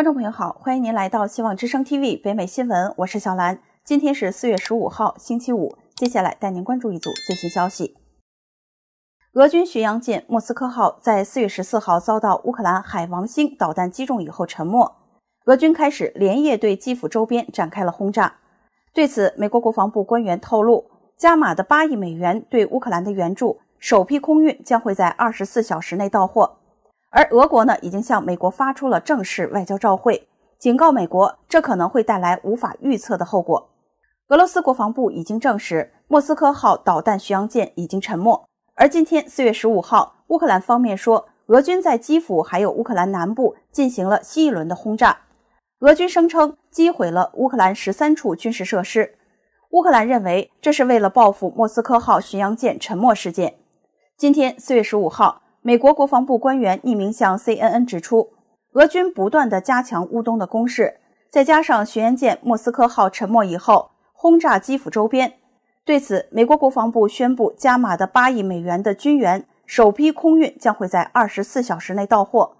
观众朋友好，欢迎您来到希望之声 TV 北美新闻，我是小兰。今天是四月十五号，星期五。接下来带您关注一组最新消息：俄军巡洋舰莫斯科号在四月十四号遭到乌克兰海王星导弹击中以后沉没。俄军开始连夜对基辅周边展开了轰炸。对此，美国国防部官员透露，加码的八亿美元对乌克兰的援助，首批空运将会在二十四小时内到货。而俄国呢，已经向美国发出了正式外交照会，警告美国，这可能会带来无法预测的后果。俄罗斯国防部已经证实，莫斯科号导弹巡洋舰已经沉没。而今天四月十五号，乌克兰方面说，俄军在基辅还有乌克兰南部进行了新一轮的轰炸。俄军声称击毁了乌克兰十三处军事设施。乌克兰认为这是为了报复莫斯科号巡洋舰沉没事件。今天四月十五号。美国国防部官员匿名向 CNN 指出，俄军不断的加强乌东的攻势，再加上巡洋舰莫斯科号沉没以后，轰炸基辅周边。对此，美国国防部宣布加码的八亿美元的军援，首批空运将会在二十四小时内到货。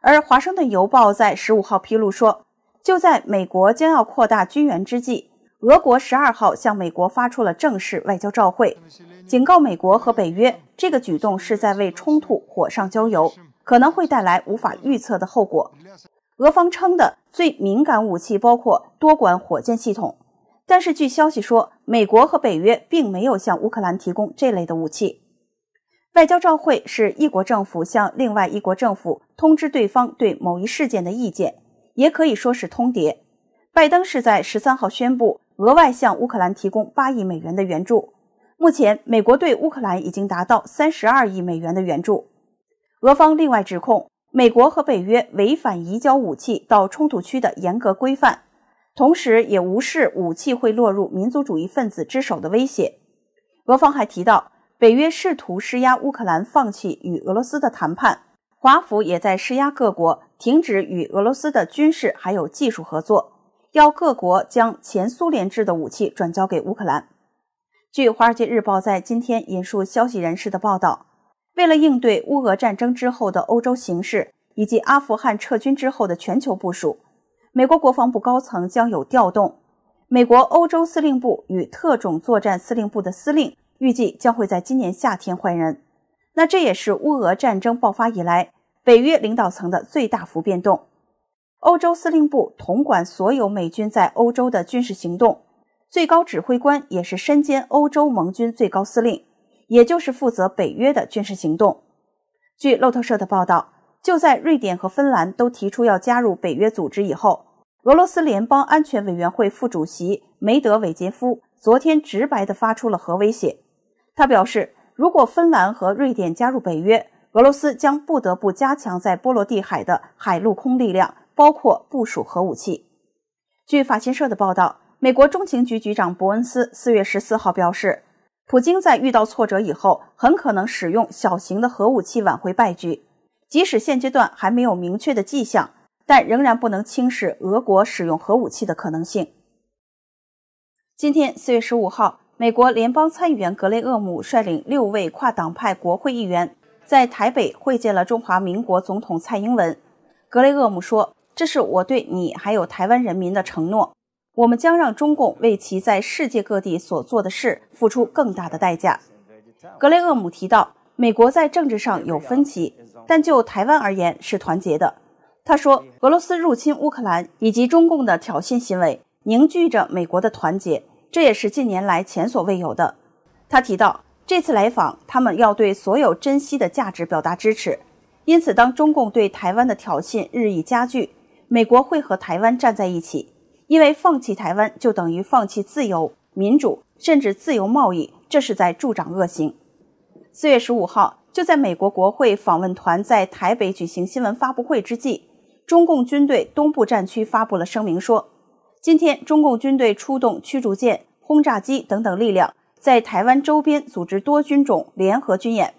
而华盛顿邮报在十五号披露说，就在美国将要扩大军援之际。俄国十二号向美国发出了正式外交照会，警告美国和北约，这个举动是在为冲突火上浇油，可能会带来无法预测的后果。俄方称的最敏感武器包括多管火箭系统，但是据消息说，美国和北约并没有向乌克兰提供这类的武器。外交照会是一国政府向另外一国政府通知对方对某一事件的意见，也可以说是通牒。拜登是在十三号宣布。额外向乌克兰提供八亿美元的援助，目前美国对乌克兰已经达到三十二亿美元的援助。俄方另外指控美国和北约违反移交武器到冲突区的严格规范，同时也无视武器会落入民族主义分子之手的威胁。俄方还提到，北约试图施压乌克兰放弃与俄罗斯的谈判，华府也在施压各国停止与俄罗斯的军事还有技术合作。要各国将前苏联制的武器转交给乌克兰。据《华尔街日报》在今天引述消息人士的报道，为了应对乌俄战争之后的欧洲形势以及阿富汗撤军之后的全球部署，美国国防部高层将有调动。美国欧洲司令部与特种作战司令部的司令预计将会在今年夏天换人。那这也是乌俄战争爆发以来北约领导层的最大幅变动。欧洲司令部统管所有美军在欧洲的军事行动，最高指挥官也是身兼欧洲盟军最高司令，也就是负责北约的军事行动。据路透社的报道，就在瑞典和芬兰都提出要加入北约组织以后，俄罗斯联邦安全委员会副主席梅德韦杰夫昨天直白地发出了核威胁。他表示，如果芬兰和瑞典加入北约，俄罗斯将不得不加强在波罗的海的海陆空力量。包括部署核武器。据法新社的报道，美国中情局局长伯恩斯四月十四号表示，普京在遇到挫折以后，很可能使用小型的核武器挽回败局。即使现阶段还没有明确的迹象，但仍然不能轻视俄国使用核武器的可能性。今天四月十五号，美国联邦参议员格雷厄姆率领六位跨党派国会议员在台北会见了中华民国总统蔡英文。格雷厄姆说。这是我对你还有台湾人民的承诺，我们将让中共为其在世界各地所做的事付出更大的代价。格雷厄姆提到，美国在政治上有分歧，但就台湾而言是团结的。他说，俄罗斯入侵乌克兰以及中共的挑衅行为凝聚着美国的团结，这也是近年来前所未有的。他提到，这次来访，他们要对所有珍惜的价值表达支持。因此，当中共对台湾的挑衅日益加剧，美国会和台湾站在一起，因为放弃台湾就等于放弃自由、民主，甚至自由贸易，这是在助长恶行。四月十五号，就在美国国会访问团在台北举行新闻发布会之际，中共军队东部战区发布了声明说，今天中共军队出动驱逐舰、轰炸机等等力量，在台湾周边组织多军种联合军演。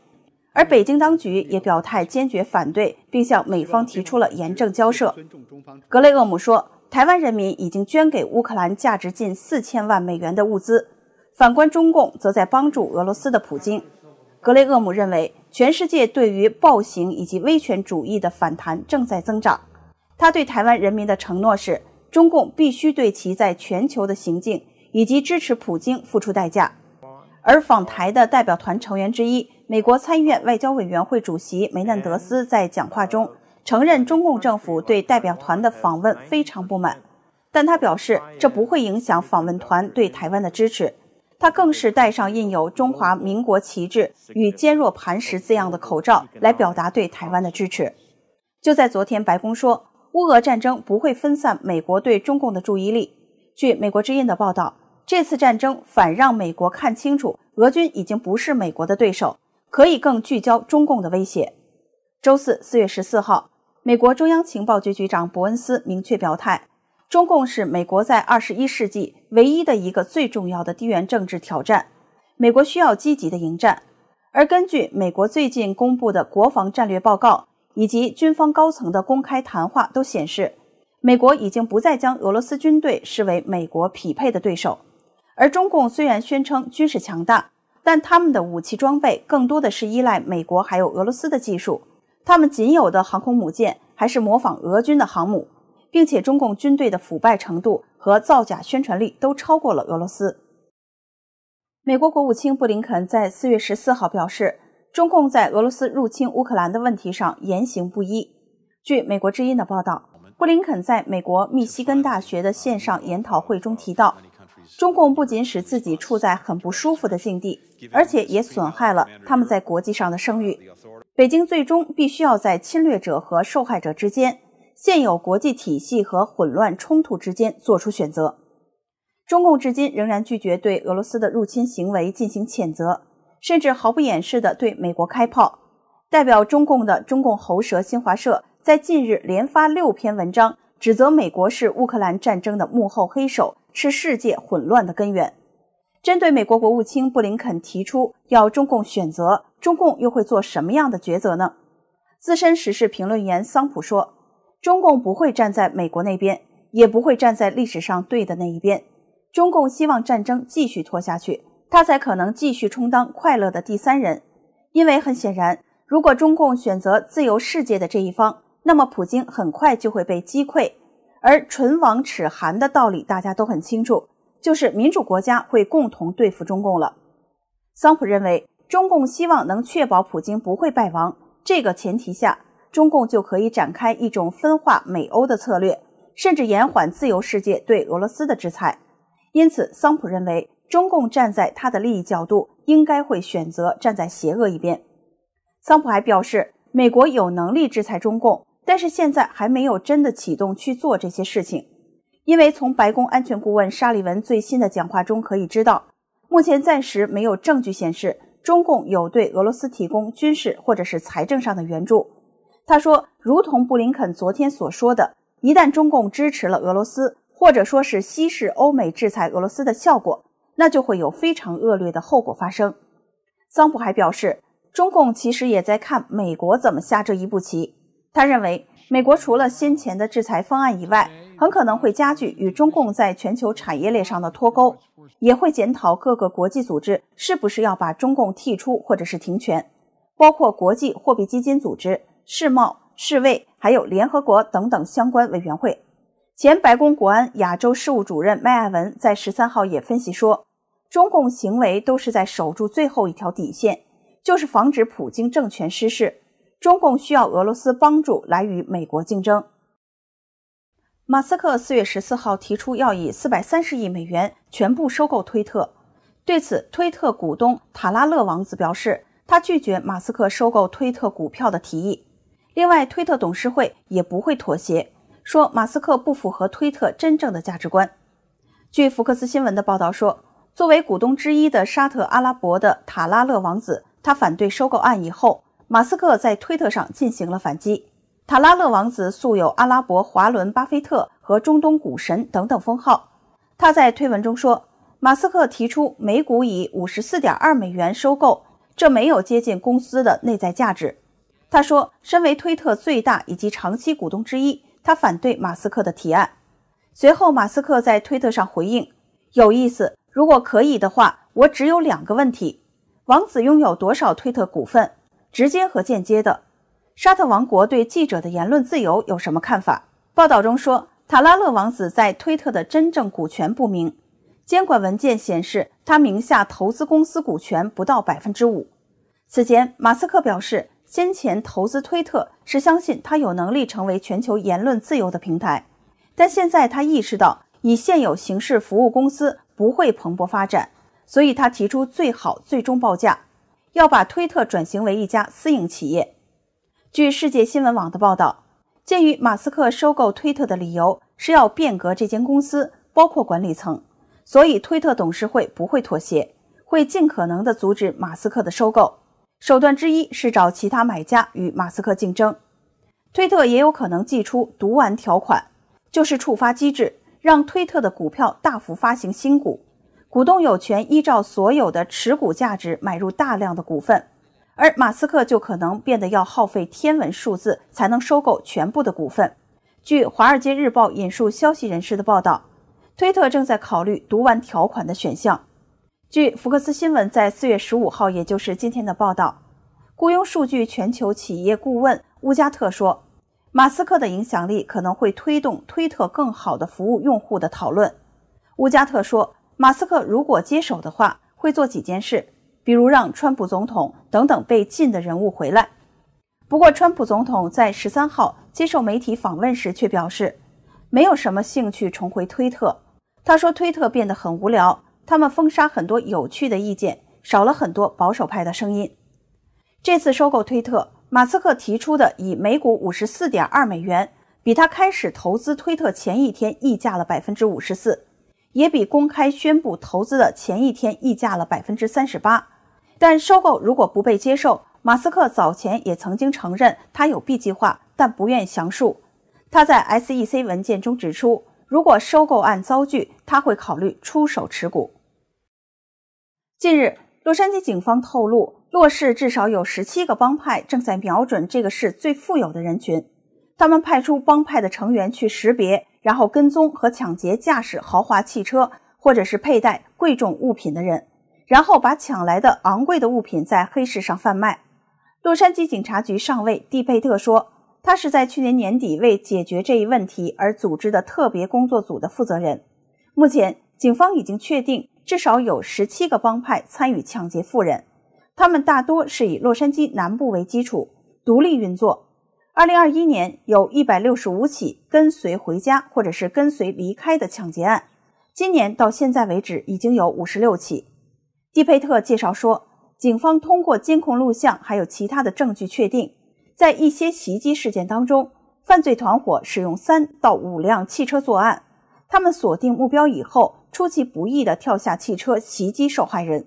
而北京当局也表态坚决反对，并向美方提出了严正交涉。格雷厄姆说：“台湾人民已经捐给乌克兰价值近四千万美元的物资，反观中共则在帮助俄罗斯的普京。”格雷厄姆认为，全世界对于暴行以及威权主义的反弹正在增长。他对台湾人民的承诺是：中共必须对其在全球的行径以及支持普京付出代价。而访台的代表团成员之一。美国参议院外交委员会主席梅南德斯在讲话中承认，中共政府对代表团的访问非常不满，但他表示这不会影响访问团对台湾的支持。他更是戴上印有中华民国旗帜与坚若磐石字样的口罩来表达对台湾的支持。就在昨天，白宫说乌俄战争不会分散美国对中共的注意力。据美国之音的报道，这次战争反让美国看清楚，俄军已经不是美国的对手。可以更聚焦中共的威胁。周四，四月十四号，美国中央情报局局长伯恩斯明确表态，中共是美国在二十一世纪唯一的一个最重要的地缘政治挑战，美国需要积极的迎战。而根据美国最近公布的国防战略报告以及军方高层的公开谈话都显示，美国已经不再将俄罗斯军队视为美国匹配的对手，而中共虽然宣称军事强大。但他们的武器装备更多的是依赖美国还有俄罗斯的技术，他们仅有的航空母舰还是模仿俄军的航母，并且中共军队的腐败程度和造假宣传力都超过了俄罗斯。美国国务卿布林肯在四月十四号表示，中共在俄罗斯入侵乌克兰的问题上言行不一。据美国之音的报道，布林肯在美国密西根大学的线上研讨会中提到。中共不仅使自己处在很不舒服的境地，而且也损害了他们在国际上的声誉。北京最终必须要在侵略者和受害者之间、现有国际体系和混乱冲突之间做出选择。中共至今仍然拒绝对俄罗斯的入侵行为进行谴责，甚至毫不掩饰地对美国开炮。代表中共的中共喉舌新华社在近日连发六篇文章，指责美国是乌克兰战争的幕后黑手。是世界混乱的根源。针对美国国务卿布林肯提出要中共选择，中共又会做什么样的抉择呢？资深时事评论员桑普说，中共不会站在美国那边，也不会站在历史上对的那一边。中共希望战争继续拖下去，他才可能继续充当快乐的第三人。因为很显然，如果中共选择自由世界的这一方，那么普京很快就会被击溃。而唇亡齿寒的道理大家都很清楚，就是民主国家会共同对付中共了。桑普认为，中共希望能确保普京不会败亡，这个前提下，中共就可以展开一种分化美欧的策略，甚至延缓自由世界对俄罗斯的制裁。因此，桑普认为，中共站在他的利益角度，应该会选择站在邪恶一边。桑普还表示，美国有能力制裁中共。但是现在还没有真的启动去做这些事情，因为从白宫安全顾问沙利文最新的讲话中可以知道，目前暂时没有证据显示中共有对俄罗斯提供军事或者是财政上的援助。他说，如同布林肯昨天所说的，一旦中共支持了俄罗斯，或者说是稀释欧美制裁俄罗斯的效果，那就会有非常恶劣的后果发生。桑普还表示，中共其实也在看美国怎么下这一步棋。他认为，美国除了先前的制裁方案以外，很可能会加剧与中共在全球产业链上的脱钩，也会检讨各个国际组织是不是要把中共剔出或者是停权，包括国际货币基金组织、世贸、世卫，还有联合国等等相关委员会。前白宫国安亚洲事务主任麦爱文在十三号也分析说，中共行为都是在守住最后一条底线，就是防止普京政权失势。中共需要俄罗斯帮助来与美国竞争。马斯克四月十四号提出要以四百三十亿美元全部收购推特，对此，推特股东塔拉勒王子表示，他拒绝马斯克收购推特股票的提议。另外，推特董事会也不会妥协，说马斯克不符合推特真正的价值观。据福克斯新闻的报道说，作为股东之一的沙特阿拉伯的塔拉勒王子，他反对收购案以后。马斯克在推特上进行了反击。塔拉勒王子素有“阿拉伯华伦巴菲特”和“中东股神”等等封号。他在推文中说：“马斯克提出每股以五十四点二美元收购，这没有接近公司的内在价值。”他说：“身为推特最大以及长期股东之一，他反对马斯克的提案。”随后，马斯克在推特上回应：“有意思，如果可以的话，我只有两个问题：王子拥有多少推特股份？”直接和间接的，沙特王国对记者的言论自由有什么看法？报道中说，塔拉勒王子在推特的真正股权不明，监管文件显示他名下投资公司股权不到百分之五。此前，马斯克表示，先前投资推特是相信他有能力成为全球言论自由的平台，但现在他意识到以现有形式服务公司不会蓬勃发展，所以他提出最好最终报价。要把推特转型为一家私营企业。据世界新闻网的报道，鉴于马斯克收购推特的理由是要变革这间公司，包括管理层，所以推特董事会不会妥协，会尽可能的阻止马斯克的收购。手段之一是找其他买家与马斯克竞争。推特也有可能祭出毒丸条款，就是触发机制，让推特的股票大幅发行新股。股东有权依照所有的持股价值买入大量的股份，而马斯克就可能变得要耗费天文数字才能收购全部的股份。据《华尔街日报》引述消息人士的报道，推特正在考虑读完条款的选项。据福克斯新闻在四月十五号，也就是今天的报道，雇佣数据全球企业顾问乌加特说，马斯克的影响力可能会推动推特更好的服务用户的讨论。乌加特说。马斯克如果接手的话，会做几件事，比如让川普总统等等被禁的人物回来。不过，川普总统在十三号接受媒体访问时却表示，没有什么兴趣重回推特。他说，推特变得很无聊，他们封杀很多有趣的意见，少了很多保守派的声音。这次收购推特，马斯克提出的以每股五十四点二美元，比他开始投资推特前一天溢价了百分之五十四。也比公开宣布投资的前一天溢价了百分之三十八，但收购如果不被接受，马斯克早前也曾经承认他有 B 计划，但不愿详述。他在 SEC 文件中指出，如果收购案遭拒，他会考虑出手持股。近日，洛杉矶警方透露，洛市至少有十七个帮派正在瞄准这个市最富有的人群，他们派出帮派的成员去识别。然后跟踪和抢劫驾驶豪华汽车或者是佩戴贵重物品的人，然后把抢来的昂贵的物品在黑市上贩卖。洛杉矶警察局上尉蒂佩特说，他是在去年年底为解决这一问题而组织的特别工作组的负责人。目前，警方已经确定至少有十七个帮派参与抢劫富人，他们大多是以洛杉矶南部为基础，独立运作。二零二一年有一百六十五起跟随回家或者是跟随离开的抢劫案，今年到现在为止已经有五十六起。蒂佩特介绍说，警方通过监控录像还有其他的证据确定，在一些袭击事件当中，犯罪团伙使用三到五辆汽车作案，他们锁定目标以后，出其不意地跳下汽车袭击受害人，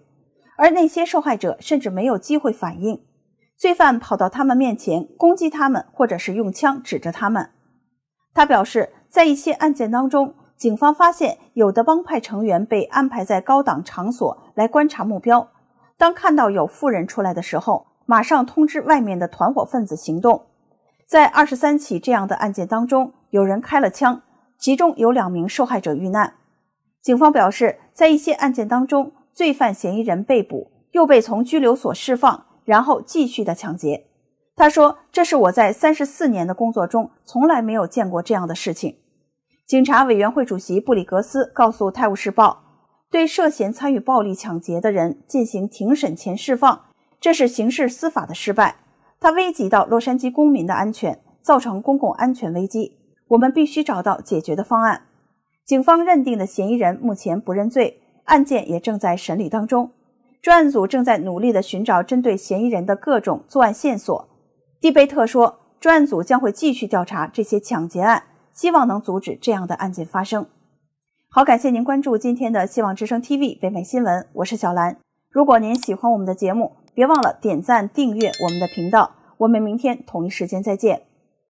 而那些受害者甚至没有机会反应。罪犯跑到他们面前攻击他们，或者是用枪指着他们。他表示，在一些案件当中，警方发现有的帮派成员被安排在高档场所来观察目标。当看到有富人出来的时候，马上通知外面的团伙分子行动。在二十三起这样的案件当中，有人开了枪，其中有两名受害者遇难。警方表示，在一些案件当中，罪犯嫌疑人被捕，又被从拘留所释放。然后继续的抢劫，他说：“这是我在三十四年的工作中从来没有见过这样的事情。”警察委员会主席布里格斯告诉《泰晤士报》，对涉嫌参与暴力抢劫的人进行庭审前释放，这是刑事司法的失败，它危及到洛杉矶公民的安全，造成公共安全危机。我们必须找到解决的方案。警方认定的嫌疑人目前不认罪，案件也正在审理当中。专案组正在努力地寻找针对嫌疑人的各种作案线索，蒂贝特说，专案组将会继续调查这些抢劫案，希望能阻止这样的案件发生。好，感谢您关注今天的《希望之声 TV 北美新闻》，我是小兰。如果您喜欢我们的节目，别忘了点赞、订阅我们的频道。我们明天同一时间再见。